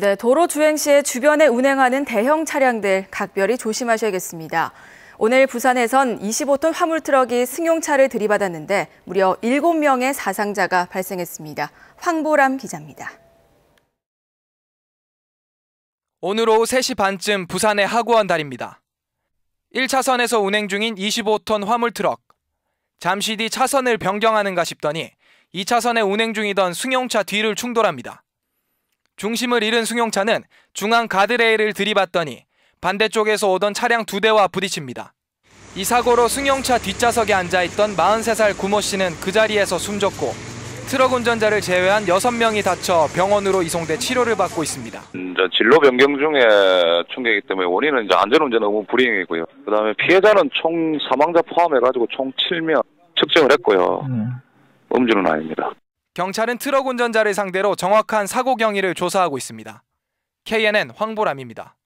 네, 도로 주행 시에 주변에 운행하는 대형 차량들 각별히 조심하셔야겠습니다. 오늘 부산에선 25톤 화물 트럭이 승용차를 들이받았는데 무려 7명의 사상자가 발생했습니다. 황보람 기자입니다. 오늘 오후 3시 반쯤 부산의 하구원 달입니다. 1차선에서 운행 중인 25톤 화물 트럭. 잠시 뒤 차선을 변경하는가 싶더니 2차선에 운행 중이던 승용차 뒤를 충돌합니다. 중심을 잃은 승용차는 중앙 가드레일을 들이받더니 반대쪽에서 오던 차량 두 대와 부딪힙니다. 이 사고로 승용차 뒷좌석에 앉아있던 43살 구모 씨는 그 자리에서 숨졌고 트럭 운전자를 제외한 6명이 다쳐 병원으로 이송돼 치료를 받고 있습니다. 이제 진로 변경 중에 충격이기 때문에 원인은 이제 안전운전 의무 불이행이고요. 그다음에 피해자는 총 사망자 포함해가지고 총 7명 측정을 했고요. 음. 음주는 아닙니다. 경찰은 트럭 운전자를 상대로 정확한 사고 경위를 조사하고 있습니다. KNN 황보람입니다.